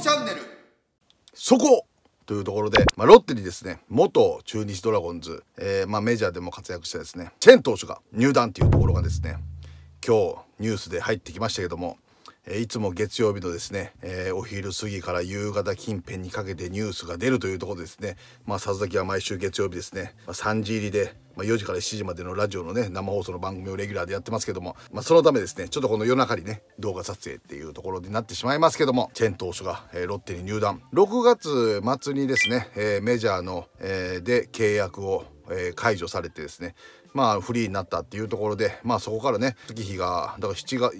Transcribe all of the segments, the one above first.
チャンネルそこというところで、まあ、ロッテにですね、元中日ドラゴンズ、えー、まあ、メジャーでも活躍したですね、チェン投手が入団というところがですね、今日ニュースで入ってきましたけども、いつも月曜日のですね、えー、お昼過ぎから夕方近辺にかけてニュースが出るというところですね、まあ、佐々木は毎週月曜日ですね、まあ、3時入りで、まあ、4時から7時までのラジオのね、生放送の番組をレギュラーでやってますけども、まあ、そのためですね、ちょっとこの夜中にね、動画撮影っていうところになってしまいますけども、チェン投手が、えー、ロッテに入団。6月末にですね、えー、メジャーの、えー、で契約を、えー、解除されてですね、まあフリーになったっていうところでまあそこからね月日がだから7月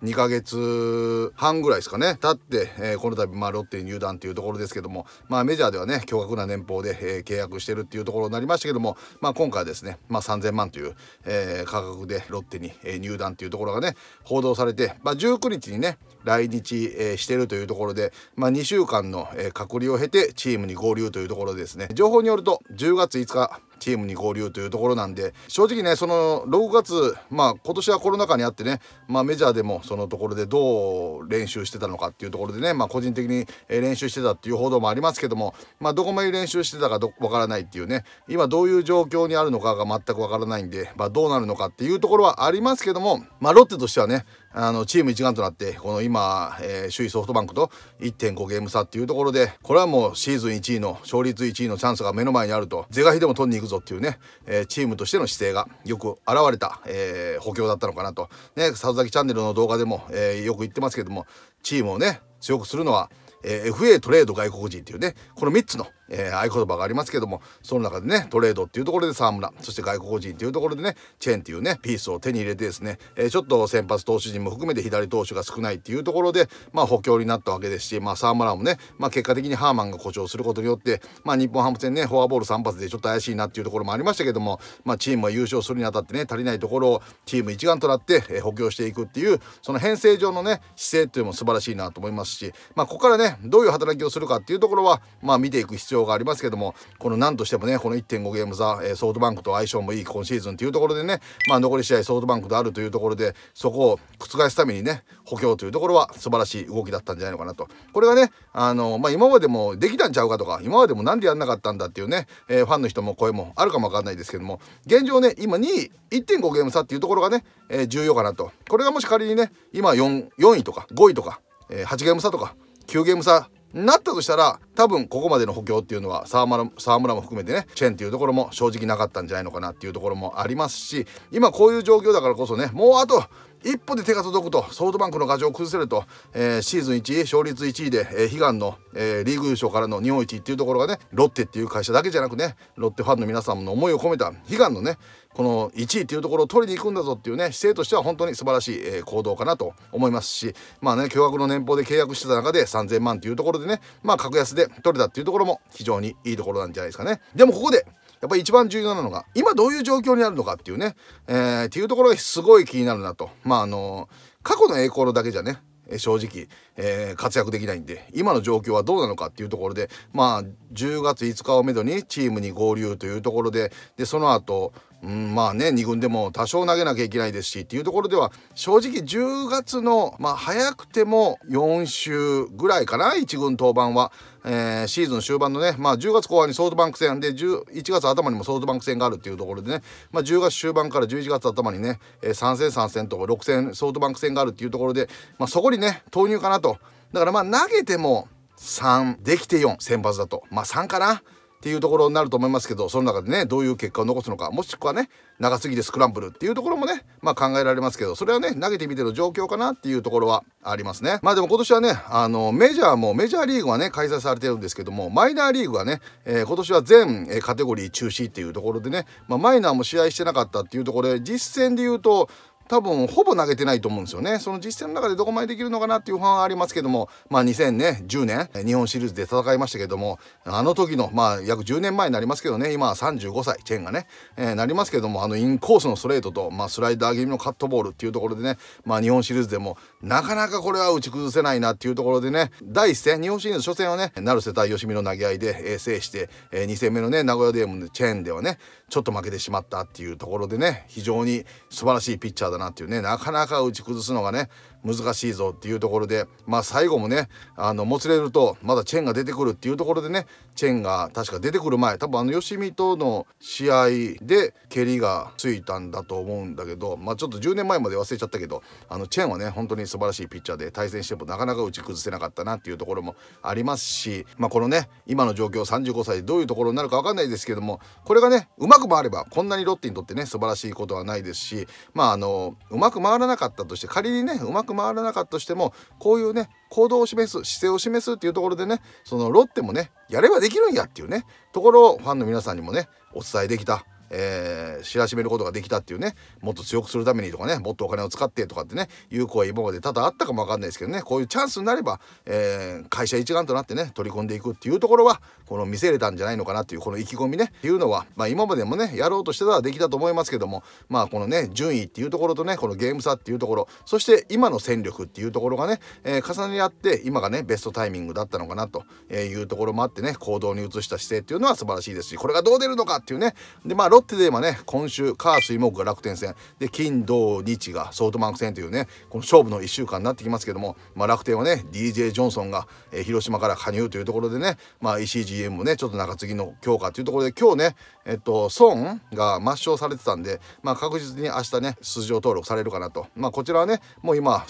789ヶ月半ぐらいですかね経って、えー、この度まあロッテ入団っていうところですけどもまあメジャーではね巨額な年俸で、えー、契約してるっていうところになりましたけどもまあ今回はですねまあ3000万という、えー、価格でロッテに、えー、入団っていうところがね報道されてまあ19日にね来日、えー、してるというところでまあ2週間の、えー、隔離を経てチームに合流というところですね情報によると10月5日チームに合流というところなんで正直ねその6月まあ今年はコロナ禍にあってね、まあ、メジャーでもそのところでどう練習してたのかっていうところでね、まあ、個人的に練習してたっていう報道もありますけども、まあ、どこまで練習してたかわからないっていうね今どういう状況にあるのかが全くわからないんで、まあ、どうなるのかっていうところはありますけども、まあ、ロッテとしてはねあの、チーム一丸となって、この今、えー、首位ソフトバンクと1.5ゲーム差っていうところで、これはもうシーズン1位の、勝率1位のチャンスが目の前にあると、是が非でも取りに行くぞっていうね、えー、チームとしての姿勢がよく現れた、えー、補強だったのかなと。ね、里崎チャンネルの動画でも、えー、よく言ってますけども、チームをね、強くするのは、えー、FA トレード外国人っていうね、この3つのえー、合言葉がありますけどもその中でねトレードっていうところで沢村そして外国人っていうところでねチェーンっていうねピースを手に入れてですね、えー、ちょっと先発投手陣も含めて左投手が少ないっていうところで、まあ、補強になったわけですし、まあ、沢村もね、まあ、結果的にハーマンが誇張することによって、まあ、日本ハム戦ねフォアボール3発でちょっと怪しいなっていうところもありましたけども、まあ、チームは優勝するにあたってね足りないところをチーム一丸となって、えー、補強していくっていうその編成上のね姿勢っていうのも素晴らしいなと思いますし、まあ、ここからねどういう働きをするかっていうところは、まあ、見ていく必要必要がありますけどもこの何としてもねこの1.5ゲーム差、えソフトバンクと相性もいい今シーズンというところでねまあ残り試合ソフトバンクとあるというところでそこを覆すためにね補強というところは素晴らしい動きだったんじゃないのかなとこれがねあのまあ今までもできたんちゃうかとか今までも何でやんなかったんだっていうね、えー、ファンの人も声もあるかもわかんないですけども現状ね今2位1.5ゲーム差っていうところがね、えー、重要かなとこれがもし仮にね今 4, 4位とか5位とか、えー、8ゲーム差とか9ゲーム差なったとしたら多分ここまでの補強っていうのは沢村沢村も含めてねチェーンっていうところも正直なかったんじゃないのかなっていうところもありますし今こういう状況だからこそねもうあと一歩で手が届くとソフトバンクの牙城を崩せると、えー、シーズン1位勝率1位で、えー、悲願の、えー、リーグ優勝からの日本一っていうところがねロッテっていう会社だけじゃなくねロッテファンの皆さんの思いを込めた悲願のねこの1位というところを取りに行くんだぞっていうね姿勢としては本当に素晴らしい、え行動かなと思いますしまあね巨額の年俸で契約してた中で3000万というところでねまあ格安で取れたっていうところも非常にいいところなんじゃないですかね。でもここでやっぱり一番重要なのが今どういう状況にあるのかっていうね、えー、っていうところがすごい気になるなとまああの過去の栄光だけじゃね正直、えー、活躍できないんで今の状況はどうなのかっていうところでまあ10月5日をめどにチームに合流というところででその後うん、まあね2軍でも多少投げなきゃいけないですしっていうところでは正直10月の、まあ、早くても4週ぐらいかな1軍登板は、えー、シーズン終盤のね、まあ、10月後半にソフトバンク戦で1月頭にもソフトバンク戦があるっていうところでね、まあ、10月終盤から11月頭にね、えー、3戦3戦とか6戦ソフトバンク戦があるっていうところで、まあ、そこにね投入かなとだからまあ投げても3できて4先発だとまあ3かな。ていうところになると思いますけどその中でねどういう結果を残すのかもしくはね長すぎてスクランブルっていうところもね、まあ、考えられますけどそれはね投げてみての状況かなっていうところはありますねまあでも今年はねあのメジャーもメジャーリーグはね開催されてるんですけどもマイナーリーグはね、えー、今年は全カテゴリー中止っていうところでね、まあ、マイナーも試合してなかったっていうところで実戦で言うと多分ほぼ投げてないと思うんですよね。その実戦の中でどこまでできるのかなっていう不安はありますけども、まあ2010年、日本シリーズで戦いましたけども、あの時の、まあ約10年前になりますけどね、今は35歳、チェーンがね、えー、なりますけども、あのインコースのストレートと、まあスライダー気味のカットボールっていうところでね、まあ日本シリーズでも、なかなかこれは打ち崩せないなっていうところでね、第一戦、日本シリーズ初戦はね、成瀬対吉見の投げ合いで、えー、制して、えー、2戦目のね、名古屋デームでチェーンではね、ちょっと負けてしまったっていうところでね、非常に素晴らしいピッチャーだだなっていうねなかなか打ち崩すのがね難しいぞっていうところでまあ最後もねあのもつれるとまだチェンが出てくるっていうところでねチェンが確か出てくる前多分あの吉見との試合で蹴りがついたんだと思うんだけどまあちょっと10年前まで忘れちゃったけどあのチェンはね本当に素晴らしいピッチャーで対戦してもなかなか打ち崩せなかったなっていうところもありますしまあこのね今の状況35歳どういうところになるか分かんないですけどもこれがねうまく回ればこんなにロッテにとってね素晴らしいことはないですしまああのうまく回らなかったとして仮にねうまく回らなかったとしてもこういうね行動を示す姿勢を示すっていうところでねそのロッテもねやればできるんやっていうねところをファンの皆さんにもねお伝えできたえー、知らしめることができたっていうねもっと強くするためにとかねもっとお金を使ってとかってねいうは今まで多々あったかもわかんないですけどねこういうチャンスになれば、えー、会社一丸となってね取り込んでいくっていうところはこの見せれたんじゃないのかなっていうこの意気込みねっていうのは、まあ、今までもねやろうとしてたらできたと思いますけどもまあこのね順位っていうところとねこのゲーム差っていうところそして今の戦力っていうところがね、えー、重ね合って今がねベストタイミングだったのかなというところもあってね行動に移した姿勢っていうのは素晴らしいですしこれがどう出るのかっていうねでまあロってで今ね今週火水木が楽天戦で金土日がソフトバンク戦というねこの勝負の1週間になってきますけども、まあ、楽天はね DJ ジョンソンが、えー、広島から加入というところでね、まあ、ECGM もねちょっと中継ぎの強化というところで今日ねえっとソンが抹消されてたんで、まあ、確実に明日ね出場登録されるかなと、まあ、こちらはねもう今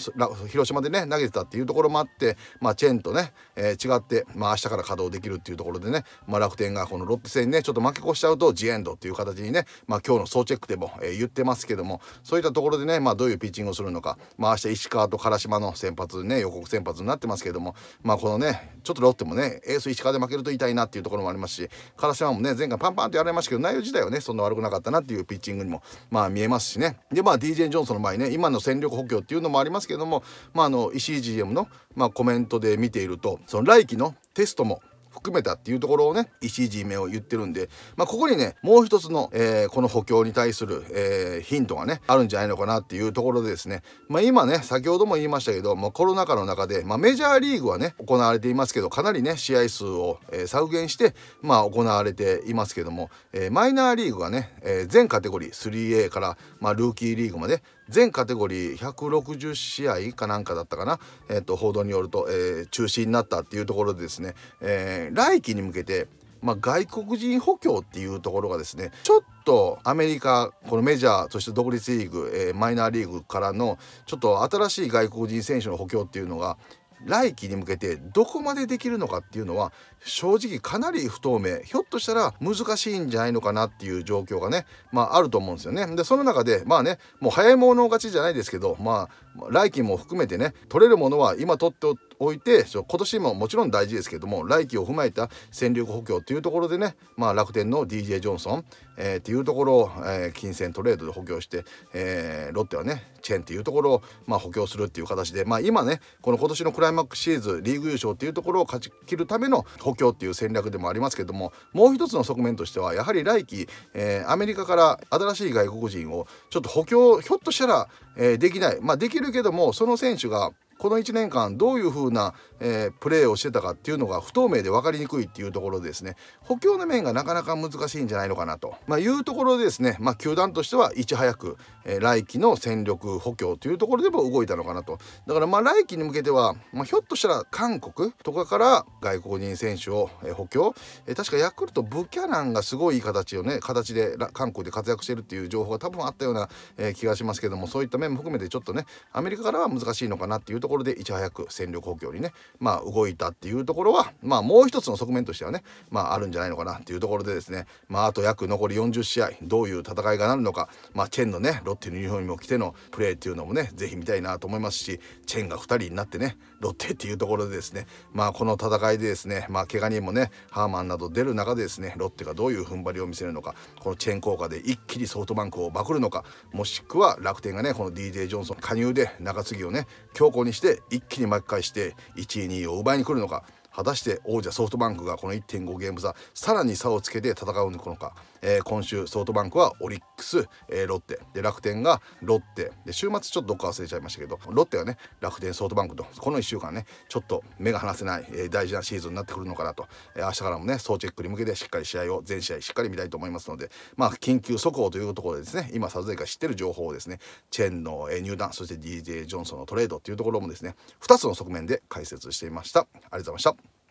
広島でね投げてたっていうところもあって、まあ、チェンとね、えー、違って、まあ、明日から稼働できるっていうところでね、まあ、楽天がこのロッテ戦にねちょっと負け越しちゃうとジエンドっていう形ににね、まあ、今日の総チェックでも、えー、言ってますけどもそういったところでね、まあ、どういうピッチングをするのか、まあ、明日石川と唐島の先発ね予告先発になってますけども、まあ、このねちょっとロッテもねエース石川で負けると痛いなっていうところもありますし唐島もね前回パンパンとやられましたけど内容自体はねそんな悪くなかったなっていうピッチングにも、まあ、見えますしねで、まあ、DJ ジョンソンの場合ね今の戦力補強っていうのもありますけども、まあ、あの石井 GM の、まあ、コメントで見ているとその来季のテストも含めたっていうところをね一時目を言ってるんで、まあ、ここにねもう一つの、えー、この補強に対する、えー、ヒントがねあるんじゃないのかなっていうところでですね、まあ、今ね先ほども言いましたけど、まあ、コロナ禍の中で、まあ、メジャーリーグはね行われていますけどかなりね試合数を、えー、削減して、まあ、行われていますけども、えー、マイナーリーグはね、えー、全カテゴリー 3A から、まあ、ルーキーリーグまで全カテゴリー160試合かなんかだったかな、えー、と報道によると、えー、中止になったっていうところでですね、えー、来季に向けて、まあ、外国人補強っていうところがですねちょっとアメリカこのメジャーそして独立リーグ、えー、マイナーリーグからのちょっと新しい外国人選手の補強っていうのが、来期に向けてどこまでできるのかっていうのは正直かなり不透明ひょっとしたら難しいんじゃないのかなっていう状況がねまああると思うんですよね。でその中でまあねもう早い者勝ちじゃないですけどまあ来期も含めてね取れるものは今取っておいて今年ももちろん大事ですけども来季を踏まえた戦力補強というところでね、まあ、楽天の DJ ジョンソン、えー、っていうところを、えー、金銭トレードで補強して、えー、ロッテはねチェーンっていうところを、まあ、補強するっていう形で、まあ、今ねこの今年のクライマックスシリーズリーグ優勝っていうところを勝ち切るための補強っていう戦略でもありますけどももう一つの側面としてはやはり来季、えー、アメリカから新しい外国人をちょっと補強ひょっとしたら、えー、できないまあできるけどもその選手がこの1年間どういうふうな、えー、プレーをしてたかっていうのが不透明で分かりにくいっていうところですね補強の面がなかなか難しいんじゃないのかなと、まあ、いうところですね、まあ、球団としてはいち早く、えー、来季の戦力補強というところでも動いたのかなとだからまあ来季に向けては、まあ、ひょっとしたら韓国とかから外国人選手を、えー、補強、えー、確かヤクルトブキャナンがすごいいい形をね形で韓国で活躍してるっていう情報が多分あったような、えー、気がしますけどもそういった面も含めてちょっとねアメリカからは難しいのかなっていうところでいち早く戦力補強にね、まあ、動いたっていうところは、まあ、もう一つの側面としてはね、まあ、あるんじゃないのかなっていうところでですね、まあ、あと約残り40試合どういう戦いがなるのか、まあ、チェンのねロッテのユニフォームを着てのプレーっていうのもね是非見たいなと思いますしチェンが2人になってねロッテっていうところでですね、まあ、この戦いでですね、まあ、怪我人もねハーマンなど出る中でですねロッテがどういう踏ん張りを見せるのかこのチェーン効果で一気にソフトバンクをバクるのかもしくは楽天がねこの DJ ジョンソン加入で中継ぎをね強行にして一気に巻き返して1位2位を奪いに来るのか果たして王者ソフトバンクがこの1.5ゲーム差さらに差をつけて戦うのか、えー、今週ソフトバンクはオリックックス、えー、ロッテで楽天がロッテで週末ちょっとどっか忘れちゃいましたけどロッテがね楽天ソフトバンクとこの1週間ねちょっと目が離せない、えー、大事なシーズンになってくるのかなと、えー、明日からもね総チェックに向けてしっかり試合を全試合しっかり見たいと思いますのでまあ緊急速報というところでですね今さぞやか知ってる情報をですねチェンの、えー、入団そして DJ ジョンソンのトレードっていうところもですね2つの側面で解説してみましたありがとうございました